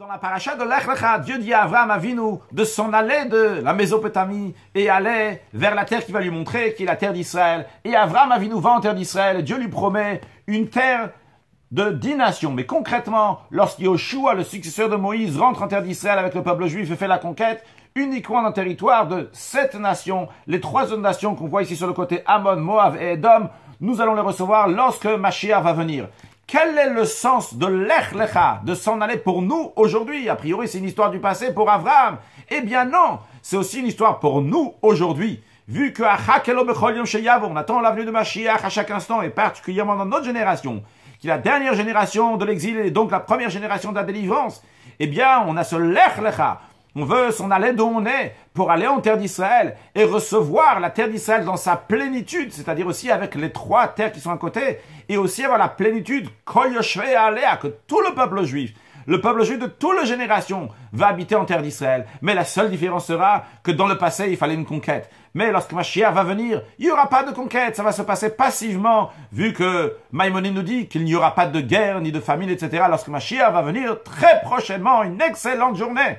Dans la paracha de Lech Dieu dit à Avram Avinu de s'en aller de la Mésopotamie et aller vers la terre qui va lui montrer, qui est la terre d'Israël. Et Avram Avinu va en terre d'Israël. Dieu lui promet une terre de dix nations. Mais concrètement, lorsque le successeur de Moïse, rentre en terre d'Israël avec le peuple juif et fait la conquête, uniquement dans le territoire de sept nations, les trois autres nations qu'on voit ici sur le côté, Ammon, Moab et Edom, nous allons les recevoir lorsque Mashiach va venir. Quel est le sens de l'Echlecha, de s'en aller pour nous aujourd'hui A priori, c'est une histoire du passé pour Abraham. Eh bien non, c'est aussi une histoire pour nous aujourd'hui. Vu que on attend l'avenue de Mashiach à chaque instant, et particulièrement dans notre génération, qui est la dernière génération de l'exil et donc la première génération de la délivrance, eh bien on a ce Lech on veut s'en aller d'où on est pour aller en terre d'Israël et recevoir la terre d'Israël dans sa plénitude, c'est-à-dire aussi avec les trois terres qui sont à côté, et aussi avoir la plénitude, que tout le peuple juif, le peuple juif de toutes les générations va habiter en terre d'Israël. Mais la seule différence sera que dans le passé, il fallait une conquête. Mais lorsque Mashiach va venir, il n'y aura pas de conquête, ça va se passer passivement, vu que Maïmonide nous dit qu'il n'y aura pas de guerre, ni de famine, etc. Lorsque Mashiach va venir, très prochainement, une excellente journée.